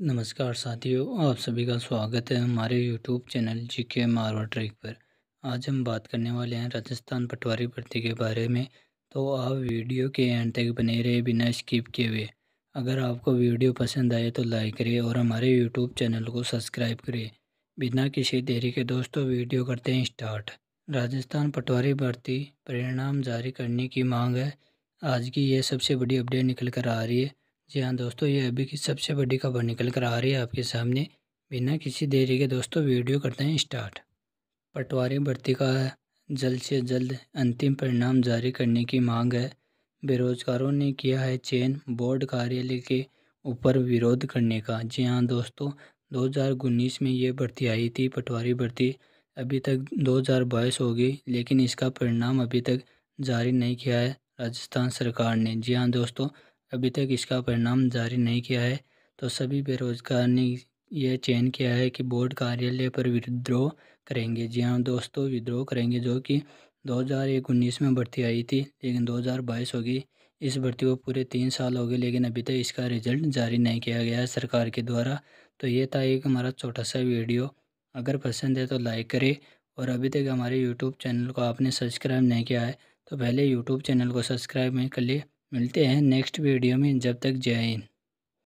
नमस्कार साथियों आप सभी का स्वागत है हमारे यूट्यूब चैनल जी के मारवा ट्रैक पर आज हम बात करने वाले हैं राजस्थान पटवारी भर्ती के बारे में तो आप वीडियो के एंड तक बने रहे बिना स्किप किए हुए अगर आपको वीडियो पसंद आए तो लाइक करें और हमारे यूट्यूब चैनल को सब्सक्राइब करें बिना किसी देरी के दोस्तों वीडियो करते हैं स्टार्ट राजस्थान पटवारी भर्ती परिणाम जारी करने की मांग है आज की ये सबसे बड़ी अपडेट निकल कर आ रही है जी हाँ दोस्तों ये अभी की सबसे बड़ी खबर निकल कर आ रही है आपके सामने बिना किसी देरी के दोस्तों वीडियो करते हैं स्टार्ट पटवारी भर्ती का जल्द से जल्द अंतिम परिणाम जारी करने की मांग है बेरोजगारों ने किया है चयन बोर्ड कार्यालय के ऊपर विरोध करने का जी हाँ दोस्तों दो में ये भर्ती आई थी पटवारी भर्ती अभी तक दो हो गई लेकिन इसका परिणाम अभी तक जारी नहीं किया है राजस्थान सरकार ने जी हाँ दोस्तों अभी तक इसका परिणाम जारी नहीं किया है तो सभी बेरोजगार ने यह चयन किया है कि बोर्ड कार्यालय पर विद्रोह करेंगे जी हाँ दोस्तों विद्रोह करेंगे जो कि दो हज़ार एक उन्नीस में भर्ती आई थी लेकिन दो हज़ार बाईस होगी इस भर्ती को पूरे तीन साल हो गए लेकिन अभी तक इसका रिजल्ट जारी नहीं किया गया है सरकार के द्वारा तो ये था एक हमारा छोटा सा वीडियो अगर पसंद है तो लाइक करें और अभी तक हमारे यूट्यूब चैनल को आपने सब्सक्राइब नहीं किया है तो पहले यूट्यूब चैनल को सब्सक्राइब नहीं कर लिए मिलते हैं नेक्स्ट वीडियो में जब तक जय हिंद